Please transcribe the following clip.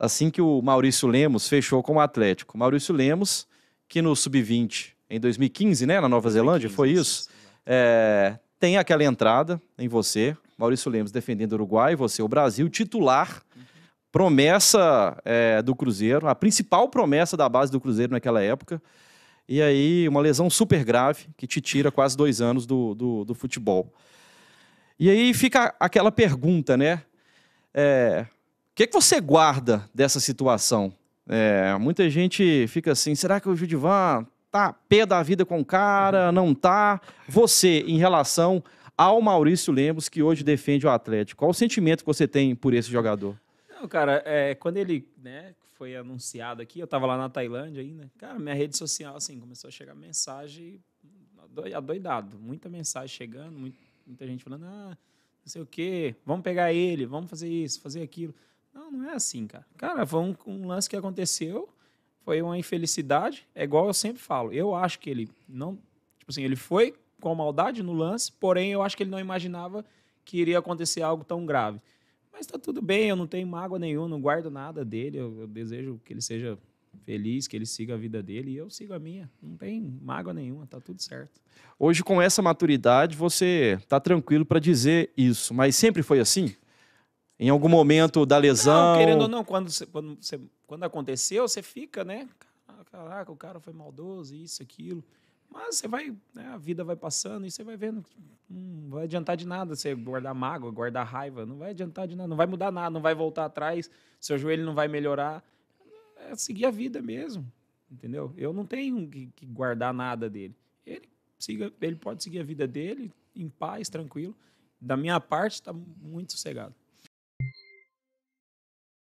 assim que o Maurício Lemos fechou com o Atlético. Maurício Lemos, que no Sub-20, em 2015, né, na Nova 2015, Zelândia, foi isso, é, tem aquela entrada em você, Maurício Lemos defendendo o Uruguai, você o Brasil, titular, uhum. promessa é, do Cruzeiro, a principal promessa da base do Cruzeiro naquela época, e aí uma lesão super grave que te tira quase dois anos do, do, do futebol. E aí fica aquela pergunta, né? É, que, é que você guarda dessa situação? É, muita gente fica assim, será que o Judivan tá pé da vida com o cara, não tá? Você, em relação ao Maurício Lemos, que hoje defende o Atlético, qual o sentimento que você tem por esse jogador? Não, cara, é, quando ele né, foi anunciado aqui, eu tava lá na Tailândia ainda, cara, minha rede social, assim, começou a chegar mensagem adoidado, muita mensagem chegando, muita gente falando, ah, não sei o quê, vamos pegar ele, vamos fazer isso, fazer aquilo. Não, é assim, cara. Cara, foi um, um lance que aconteceu, foi uma infelicidade. É igual eu sempre falo. Eu acho que ele não. Tipo assim, ele foi com maldade no lance, porém eu acho que ele não imaginava que iria acontecer algo tão grave. Mas tá tudo bem, eu não tenho mágoa nenhuma, não guardo nada dele. Eu, eu desejo que ele seja feliz, que ele siga a vida dele e eu sigo a minha. Não tem mágoa nenhuma, tá tudo certo. Hoje, com essa maturidade, você tá tranquilo para dizer isso, mas sempre foi assim? em algum momento da lesão. Não, querendo ou não, quando, você, quando, você, quando aconteceu, você fica, né? Caraca, o cara foi maldoso, isso, aquilo. Mas você vai, né, a vida vai passando e você vai vendo, hum, não vai adiantar de nada você guardar mágoa, guardar raiva, não vai adiantar de nada, não vai mudar nada, não vai voltar atrás, seu joelho não vai melhorar. É seguir a vida mesmo, entendeu? Eu não tenho que, que guardar nada dele. Ele siga, ele pode seguir a vida dele em paz, tranquilo. Da minha parte, está muito sossegado.